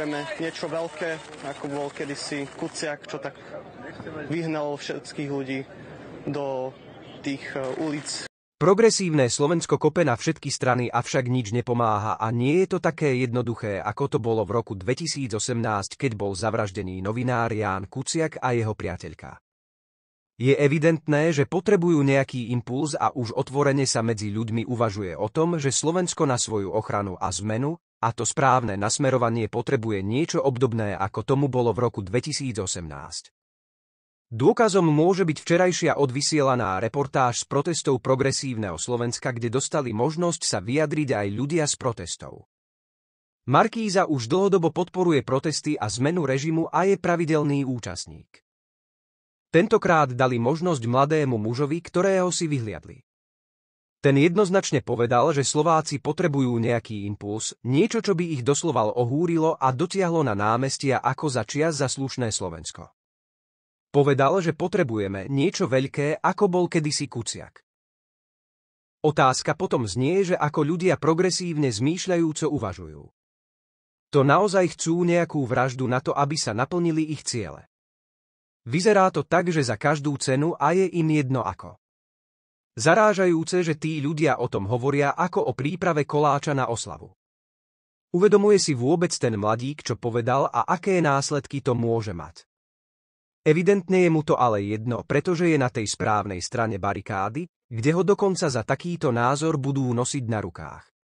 Chceme niečo veľké, ako bol kedysi Kuciak, čo tak vyhnal všetkých ľudí do tých e, ulic. Progresívne Slovensko kope na všetky strany avšak nič nepomáha a nie je to také jednoduché, ako to bolo v roku 2018, keď bol zavraždený novinár Ján Kuciak a jeho priateľka. Je evidentné, že potrebujú nejaký impuls a už otvorene sa medzi ľuďmi uvažuje o tom, že Slovensko na svoju ochranu a zmenu, a to správne nasmerovanie potrebuje niečo obdobné, ako tomu bolo v roku 2018. Dôkazom môže byť včerajšia odvysielaná reportáž z protestov progresívneho Slovenska, kde dostali možnosť sa vyjadriť aj ľudia z protestov. Markíza už dlhodobo podporuje protesty a zmenu režimu a je pravidelný účastník. Tentokrát dali možnosť mladému mužovi, ktorého si vyhliadli. Ten jednoznačne povedal, že Slováci potrebujú nejaký impuls, niečo, čo by ich doslova ohúrilo a dotiahlo na námestia ako začia za slušné Slovensko. Povedal, že potrebujeme niečo veľké, ako bol kedysi Kuciak. Otázka potom znie, že ako ľudia progresívne zmýšľajúco uvažujú. To naozaj chcú nejakú vraždu na to, aby sa naplnili ich ciele. Vyzerá to tak, že za každú cenu a je im jedno ako. Zarážajúce, že tí ľudia o tom hovoria ako o príprave koláča na oslavu. Uvedomuje si vôbec ten mladík, čo povedal a aké následky to môže mať. Evidentne je mu to ale jedno, pretože je na tej správnej strane barikády, kde ho dokonca za takýto názor budú nosiť na rukách.